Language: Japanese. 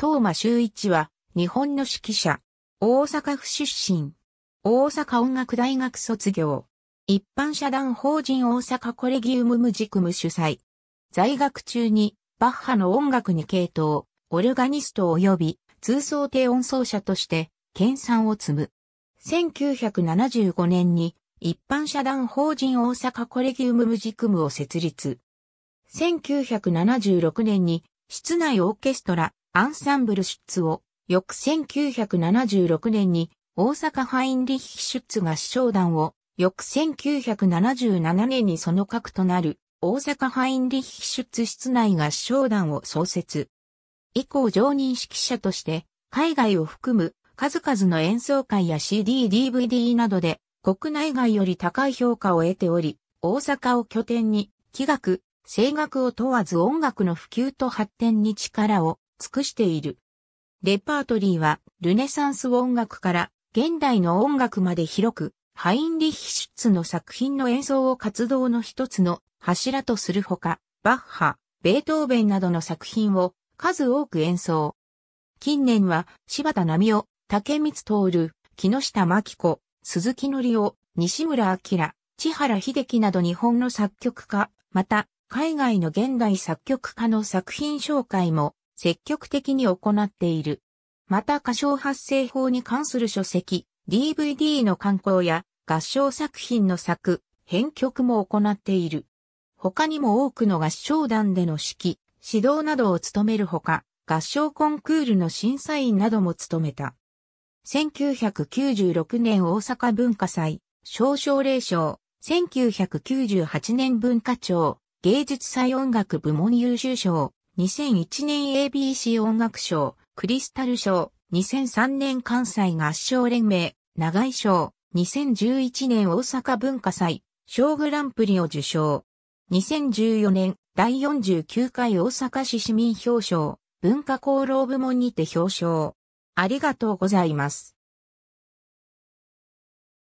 東間修一は、日本の指揮者。大阪府出身。大阪音楽大学卒業。一般社団法人大阪コレギウムムジクム主催。在学中に、バッハの音楽に系統、オルガニスト及び、通奏低音奏者として、研鑽を積む。1975年に、一般社団法人大阪コレギウムムジクムを設立。1976年に、室内オーケストラ、アンサンブルシュッツを、翌1976年に大阪ハインリッヒシュッツが師匠団を、翌1977年にその核となる大阪ハインリッヒシュッツ室内合唱団を創設。以降常任指揮者として、海外を含む数々の演奏会や CD、DVD などで国内外より高い評価を得ており、大阪を拠点に、器楽、声楽を問わず音楽の普及と発展に力を尽くしている。レパートリーは、ルネサンス音楽から現代の音楽まで広く、ハインリッヒ・シュッツの作品の演奏を活動の一つの柱とするほか、バッハ、ベートーベンなどの作品を数多く演奏。近年は柴田奈美夫、竹光徹、木下真紀子、鈴木り夫、西村明、千原秀樹など日本の作曲家、また海外の現代作曲家の作品紹介も積極的に行っている。また歌唱発声法に関する書籍、DVD の刊行や合唱作品の作、編曲も行っている。他にも多くの合唱団での指揮、指導などを務めるほか、合唱コンクールの審査員なども務めた。1996年大阪文化祭、少奨励賞、1998年文化庁、芸術祭音楽部門優秀賞、2001年 ABC 音楽賞、クリスタル賞、2003年関西合唱連盟、長井賞、2011年大阪文化祭、賞グランプリを受賞。2014年、第49回大阪市市民表彰、文化功労部門にて表彰。ありがとうございます。